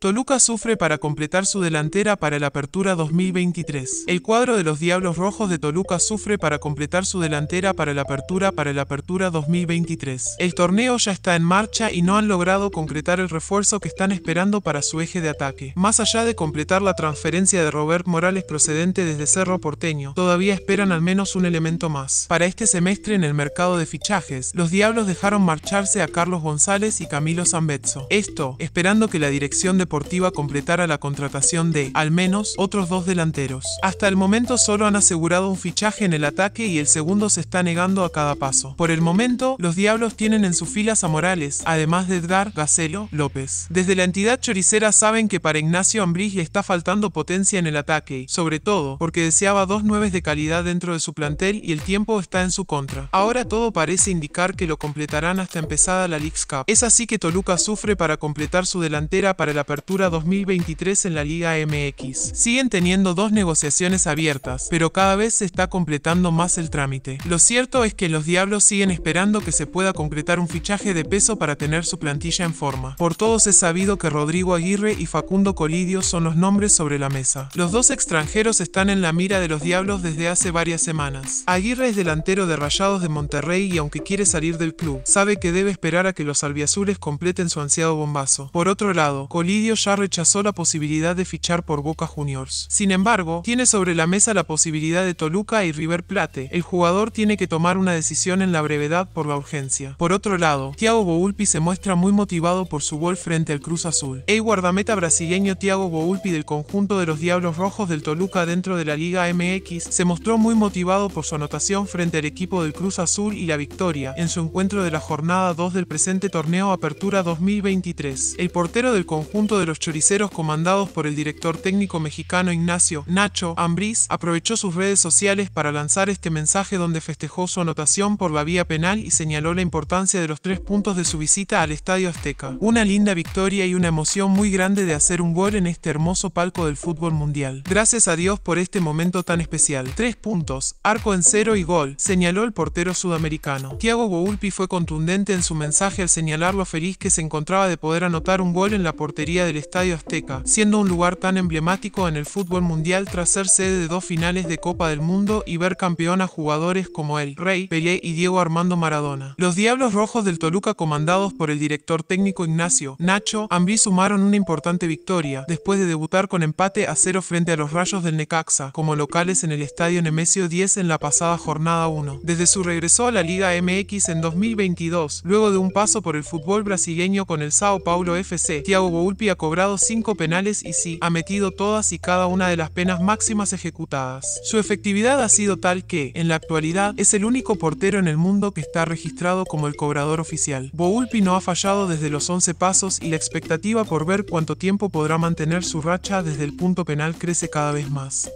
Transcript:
Toluca sufre para completar su delantera para la apertura 2023. El cuadro de los Diablos Rojos de Toluca sufre para completar su delantera para la apertura para la apertura 2023. El torneo ya está en marcha y no han logrado concretar el refuerzo que están esperando para su eje de ataque. Más allá de completar la transferencia de Robert Morales procedente desde Cerro Porteño, todavía esperan al menos un elemento más. Para este semestre en el mercado de fichajes, los Diablos dejaron marcharse a Carlos González y Camilo Zambetso. Esto, esperando que la dirección de Deportiva completara la contratación de, al menos, otros dos delanteros. Hasta el momento solo han asegurado un fichaje en el ataque y el segundo se está negando a cada paso. Por el momento, los Diablos tienen en sus filas a Morales, además de Edgar, Gacelo, López. Desde la entidad choricera saben que para Ignacio Ambriz le está faltando potencia en el ataque, sobre todo porque deseaba dos nueves de calidad dentro de su plantel y el tiempo está en su contra. Ahora todo parece indicar que lo completarán hasta empezada la League Cup. Es así que Toluca sufre para completar su delantera para la 2023 en la Liga MX. Siguen teniendo dos negociaciones abiertas, pero cada vez se está completando más el trámite. Lo cierto es que los Diablos siguen esperando que se pueda concretar un fichaje de peso para tener su plantilla en forma. Por todos es sabido que Rodrigo Aguirre y Facundo Colidio son los nombres sobre la mesa. Los dos extranjeros están en la mira de los Diablos desde hace varias semanas. Aguirre es delantero de Rayados de Monterrey y aunque quiere salir del club, sabe que debe esperar a que los albiazules completen su ansiado bombazo. Por otro lado, Colidio ya rechazó la posibilidad de fichar por Boca Juniors. Sin embargo, tiene sobre la mesa la posibilidad de Toluca y River Plate. El jugador tiene que tomar una decisión en la brevedad por la urgencia. Por otro lado, Thiago Boulpi se muestra muy motivado por su gol frente al Cruz Azul. El guardameta brasileño Thiago Boulpi del conjunto de los Diablos Rojos del Toluca dentro de la Liga MX se mostró muy motivado por su anotación frente al equipo del Cruz Azul y la victoria en su encuentro de la jornada 2 del presente torneo Apertura 2023. El portero del conjunto de los choriceros comandados por el director técnico mexicano Ignacio Nacho Ambriz aprovechó sus redes sociales para lanzar este mensaje donde festejó su anotación por la vía penal y señaló la importancia de los tres puntos de su visita al Estadio Azteca. Una linda victoria y una emoción muy grande de hacer un gol en este hermoso palco del fútbol mundial. Gracias a Dios por este momento tan especial. Tres puntos, arco en cero y gol, señaló el portero sudamericano. Thiago Goulpi fue contundente en su mensaje al señalar lo feliz que se encontraba de poder anotar un gol en la portería de el Estadio Azteca, siendo un lugar tan emblemático en el fútbol mundial tras ser sede de dos finales de Copa del Mundo y ver campeón a jugadores como el Rey, Pelé y Diego Armando Maradona. Los Diablos Rojos del Toluca comandados por el director técnico Ignacio Nacho Ambi sumaron una importante victoria, después de debutar con empate a cero frente a los Rayos del Necaxa, como locales en el Estadio Nemesio 10 en la pasada jornada 1. Desde su regreso a la Liga MX en 2022, luego de un paso por el fútbol brasileño con el Sao Paulo FC, Thiago ha cobrado cinco penales y sí, ha metido todas y cada una de las penas máximas ejecutadas. Su efectividad ha sido tal que, en la actualidad, es el único portero en el mundo que está registrado como el cobrador oficial. Boulpi no ha fallado desde los 11 pasos y la expectativa por ver cuánto tiempo podrá mantener su racha desde el punto penal crece cada vez más.